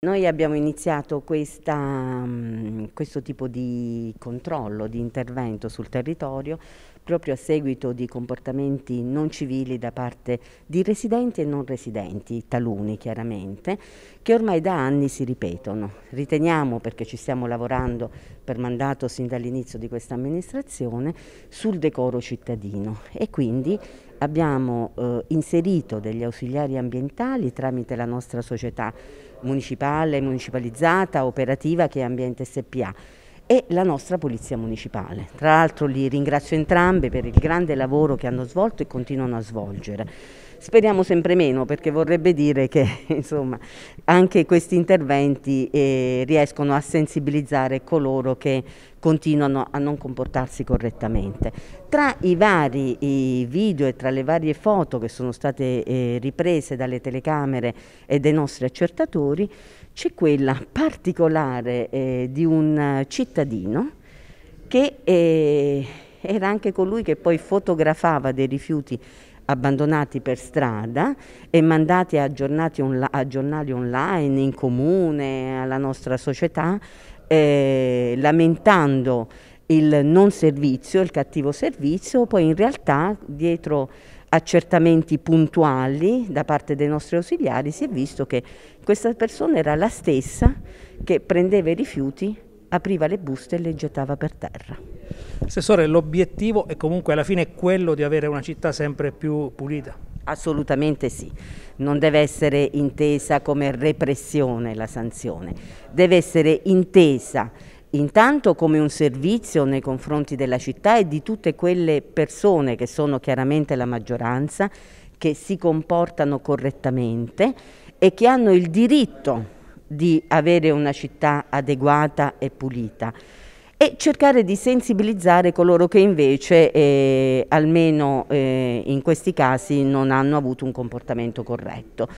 Noi abbiamo iniziato questa, mm, questo tipo di controllo, di intervento sul territorio proprio a seguito di comportamenti non civili da parte di residenti e non residenti, taluni chiaramente, che ormai da anni si ripetono. Riteniamo, perché ci stiamo lavorando per mandato sin dall'inizio di questa amministrazione, sul decoro cittadino e quindi abbiamo eh, inserito degli ausiliari ambientali tramite la nostra società municipale, municipalizzata, operativa che è Ambiente SPA e la nostra Polizia Municipale. Tra l'altro li ringrazio entrambe per il grande lavoro che hanno svolto e continuano a svolgere. Speriamo sempre meno perché vorrebbe dire che insomma, anche questi interventi eh, riescono a sensibilizzare coloro che continuano a non comportarsi correttamente. Tra i vari i video e tra le varie foto che sono state eh, riprese dalle telecamere e dai nostri accertatori c'è quella particolare eh, di un cittadino che eh, era anche colui che poi fotografava dei rifiuti abbandonati per strada e mandati a giornali, onla a giornali online, in comune, alla nostra società, eh, lamentando il non servizio, il cattivo servizio, poi in realtà dietro accertamenti puntuali da parte dei nostri ausiliari si è visto che questa persona era la stessa che prendeva i rifiuti apriva le buste e le gettava per terra. Assessore, l'obiettivo è comunque alla fine quello di avere una città sempre più pulita? Assolutamente sì, non deve essere intesa come repressione la sanzione, deve essere intesa intanto come un servizio nei confronti della città e di tutte quelle persone che sono chiaramente la maggioranza, che si comportano correttamente e che hanno il diritto di avere una città adeguata e pulita e cercare di sensibilizzare coloro che invece, eh, almeno eh, in questi casi, non hanno avuto un comportamento corretto.